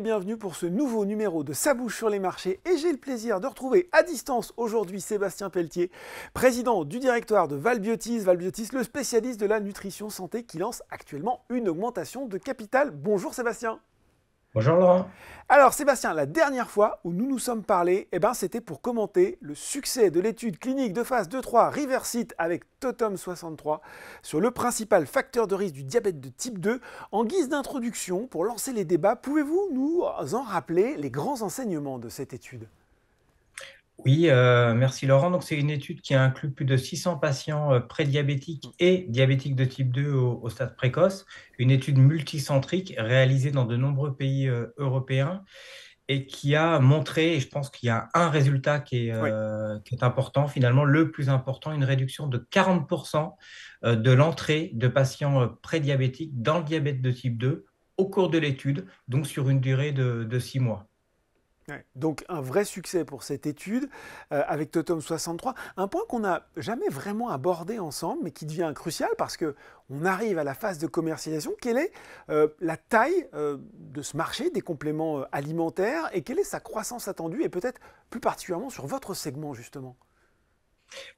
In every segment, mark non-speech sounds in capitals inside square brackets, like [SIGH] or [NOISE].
bienvenue pour ce nouveau numéro de Sa bouche sur les marchés. Et j'ai le plaisir de retrouver à distance aujourd'hui Sébastien Pelletier, président du directoire de Valbiotis. Valbiotis, le spécialiste de la nutrition santé qui lance actuellement une augmentation de capital. Bonjour Sébastien. Bonjour Laurent. Alors Sébastien, la dernière fois où nous nous sommes parlé, eh ben, c'était pour commenter le succès de l'étude clinique de phase 2-3 Riversite avec Totem 63 sur le principal facteur de risque du diabète de type 2. En guise d'introduction, pour lancer les débats, pouvez-vous nous en rappeler les grands enseignements de cette étude oui, euh, merci Laurent. Donc, c'est une étude qui a inclut plus de 600 patients euh, prédiabétiques mm. et diabétiques de type 2 au, stade précoce. Une étude multicentrique réalisée dans de nombreux pays euh, européens et qui a montré, et je pense qu'il y a un résultat qui est, important, finalement le plus important, une réduction de 40% de l'entrée de patients prédiabétiques dans le diabète de type 2 au cours de l'étude, donc sur une durée de, de six mois. Donc un vrai succès pour cette étude euh, avec Totum 63. Un point qu'on n'a jamais vraiment abordé ensemble, mais qui devient crucial parce que on arrive à la phase de commercialisation. Quelle est euh, la taille euh, de ce marché des compléments alimentaires et quelle est sa croissance attendue et peut-être plus particulièrement sur votre segment justement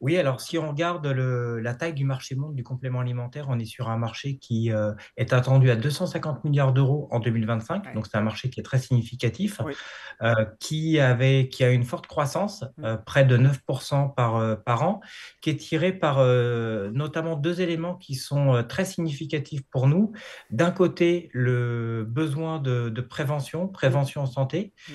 oui, alors si on regarde la taille du marché monde du complément alimentaire, on est sur un marché qui euh, est attendu à 250 milliards d'euros en 2025, donc c'est un marché qui est très significatif, euh, qui, avait, qui a une forte croissance, mm. euh, près de 9% par, par an, qui est tiré par notamment deux éléments qui sont très significatifs pour nous. D'un côté, le besoin de, prévention, mm. prévention en santé. Mm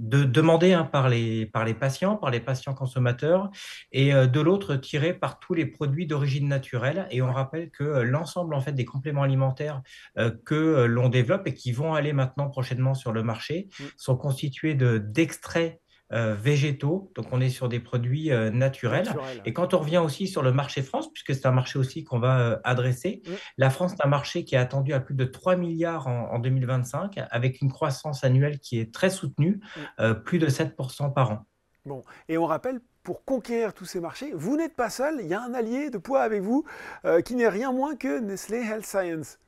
de demander hein, par, les, par les patients, par les patients consommateurs, et euh, de l'autre tiré par tous les produits d'origine naturelle. Et on rappelle que euh, l'ensemble en fait des compléments alimentaires euh, que l'on développe et qui vont aller maintenant prochainement sur le marché mmh. sont constitués de d'extraits euh, végétaux, donc on est sur des produits euh, naturels. Et quand on revient aussi sur le marché France, puisque c'est un marché aussi qu'on va euh, adresser, mm. la France est un marché qui est attendu à plus de 3 milliards en, 2025, avec une croissance annuelle qui est très soutenue, mm. plus de 7% par an. Bon, et on rappelle, pour conquérir tous ces marchés, vous n'êtes pas seul, il y a un allié de poids avec vous, qui n'est rien moins que Nestlé Health Science.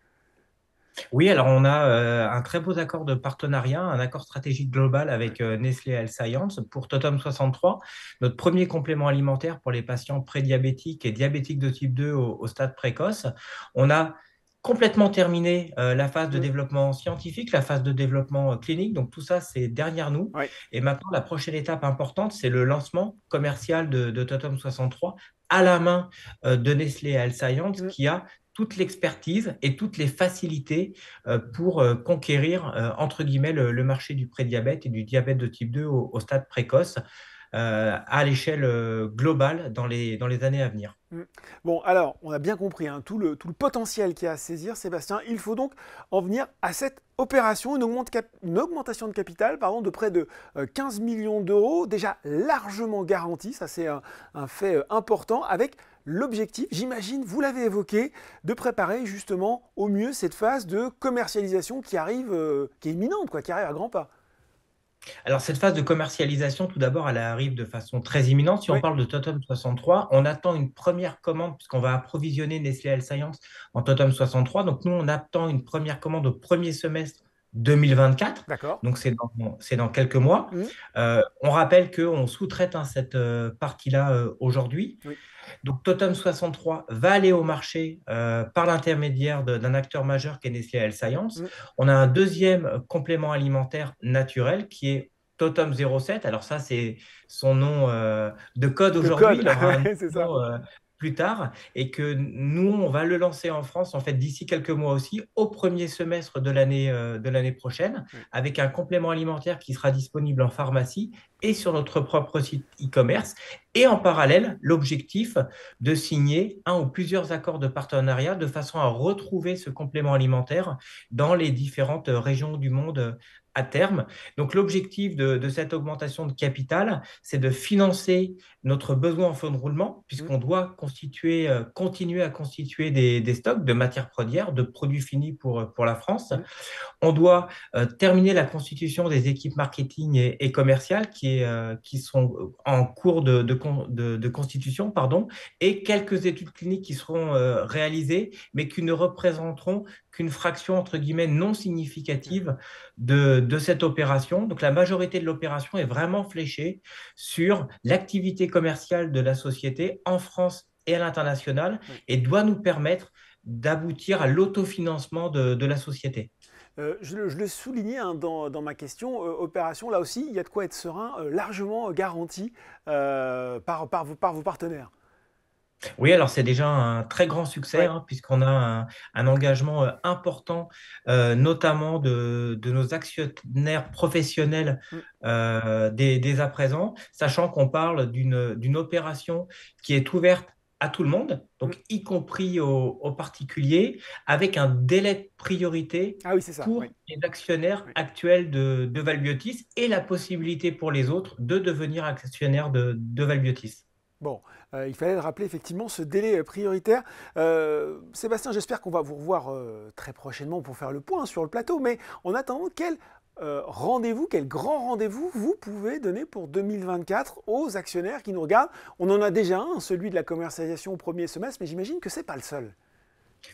Oui, alors on a euh, un très beau accord de partenariat, un accord stratégique global avec euh, Nestlé Health Science pour Totem 63, notre premier complément alimentaire pour les patients prédiabétiques et diabétiques de type 2 au, stade précoce. On a complètement terminé euh, la phase de mmh. développement scientifique, la phase de développement clinique. Donc tout ça, c'est derrière nous. Et maintenant, la prochaine étape importante, c'est le lancement commercial de, de Totem 63 à la main de Nestlé Health Science, mmh. qui a toute l'expertise et toutes les facilités euh, pour euh, conquérir, euh, entre guillemets, le, marché du prédiabète et du diabète de type 2 au, stade précoce. Euh, à l'échelle euh, globale dans les, dans les années à venir. Mm. Bon, alors, on a bien compris hein, tout, le, tout le potentiel qu'il y a à saisir, Sébastien. Il faut donc en venir à cette opération, une, augmentation de capital pardon, de près de 15 euh, millions d'euros, déjà largement garantie, ça c'est un, fait important, avec l'objectif, j'imagine, vous l'avez évoqué, de préparer justement au mieux cette phase de commercialisation qui arrive, qui est imminente, quoi, qui arrive à grands pas. Alors cette phase de commercialisation, tout d'abord, elle arrive de façon très imminente. Si on parle de Totem 63, on attend une première commande puisqu'on va approvisionner Nestlé Health Science en Totem 63. Donc nous, on attend une première commande au premier semestre 2024. Donc c'est dans, dans, quelques mois. Mmh. Euh, on rappelle qu'on sous-traite hein, cette euh, partie-là euh, aujourd'hui. Donc Totem 63 va aller au marché par l'intermédiaire d'un acteur majeur qui est Nestlé Health Science. Mmh. On a un deuxième complément alimentaire naturel qui est Totem 07. Alors ça, c'est son nom de code aujourd'hui. [LAUGHS] plus tard et que nous, on va le lancer en France en fait d'ici quelques mois aussi, au premier semestre de l'année euh, de l'année prochaine, avec un complément alimentaire qui sera disponible en pharmacie et sur notre propre site e-commerce. Et en parallèle, l'objectif de signer un ou plusieurs accords de partenariat de façon à retrouver ce complément alimentaire dans les différentes régions du monde terme. Donc l'objectif de, cette augmentation de capital, c'est de financer notre besoin en fonds de roulement, puisqu'on mmh. doit constituer, euh, continuer à constituer des, stocks de matières premières, de produits finis pour, euh, pour la France. Mmh. On doit euh, terminer la constitution des équipes marketing et, commerciales qui, qui sont en cours de, de, de, constitution, pardon, et quelques études cliniques qui seront réalisées, mais qui ne représenteront qu'une fraction, entre guillemets, non significative de, cette opération. Donc la majorité de l'opération est vraiment fléchée sur l'activité commerciale de la société en France et à l'international et doit nous permettre d'aboutir à l'autofinancement de, la société. Euh, je, le soulignais hein, dans, ma question, euh, opération, là aussi, il y a de quoi être serein, euh, largement garanti par, par, par vos partenaires. Oui, alors c'est déjà un très grand succès, hein, puisqu'on a un, engagement euh, important, euh, notamment de, nos actionnaires professionnels mmh. euh, dès, à présent, sachant qu'on parle d'une opération qui est ouverte à tout le monde, donc mmh. y compris aux, particuliers, avec un délai de priorité ah pour les actionnaires actuels de, Valbiotis et la possibilité pour les autres de devenir actionnaires de, de Valbiotis. Bon, euh, il fallait le rappeler effectivement, ce délai euh, prioritaire. Euh, Sébastien, j'espère qu'on va vous revoir très prochainement pour faire le point sur le plateau, mais en attendant, quel rendez-vous, quel grand rendez-vous vous pouvez donner pour 2024 aux actionnaires qui nous regardent On en a déjà un, celui de la commercialisation au premier semestre, mais j'imagine que ce n'est pas le seul.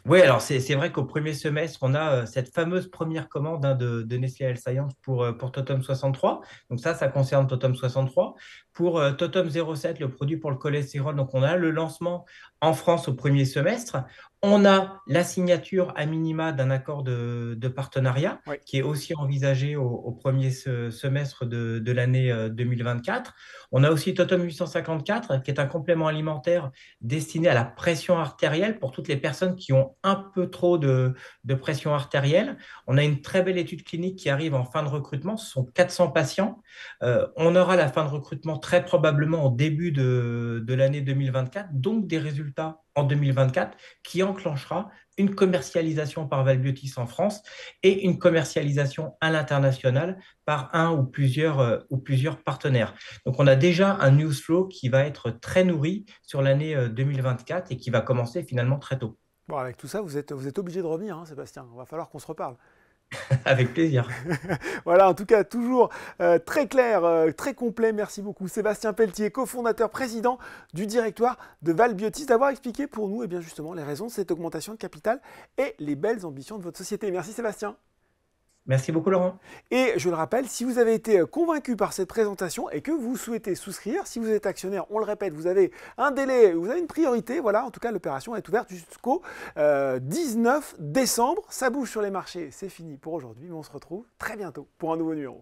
Oui, alors c'est vrai qu'au premier semestre, on a euh, cette fameuse première commande hein, de, Nestlé Health Science pour, euh, pour Totem 63. Donc ça, ça concerne Totem 63. Pour euh, Totem 07, le produit pour le cholestérol, donc on a le lancement en France au premier semestre. On a la signature à minima d'un accord de, partenariat qui est aussi envisagé au, premier semestre de, l'année 2024. Euh, on a aussi Totem 854 qui est un complément alimentaire destiné à la pression artérielle pour toutes les personnes qui ont un peu trop de, pression artérielle. On a une très belle étude clinique qui arrive en fin de recrutement. Ce sont 400 patients. Euh, on aura la fin de recrutement très probablement au début de l'année 2024, donc des résultats en 2024 qui enclenchera une commercialisation par Valbiotis en France et une commercialisation à l'international par un ou plusieurs, euh, ou plusieurs partenaires. Donc on a déjà un news flow qui va être très nourri sur l'année 2024 euh, et qui va commencer finalement très tôt. Bon, avec tout ça, vous êtes, vous êtes obligé de revenir, hein, Sébastien. Il va falloir qu'on se reparle. [LAUGHS] Avec plaisir. [LAUGHS] voilà, en tout cas, toujours euh, très clair, euh, très complet. Merci beaucoup, Sébastien Pelletier, cofondateur, président du directoire de Valbiotis, d'avoir expliqué pour nous et eh bien, justement les raisons de cette augmentation de capital et les belles ambitions de votre société. Merci, Sébastien. Merci beaucoup Laurent. Et je le rappelle, si vous avez été convaincu par cette présentation et que vous souhaitez souscrire, si vous êtes actionnaire, on le répète, vous avez un délai, vous avez une priorité, voilà, en tout cas l'opération est ouverte jusqu'au 19 euh, décembre. Ça bouge sur les marchés, c'est fini pour aujourd'hui, mais on se retrouve très bientôt pour un nouveau numéro.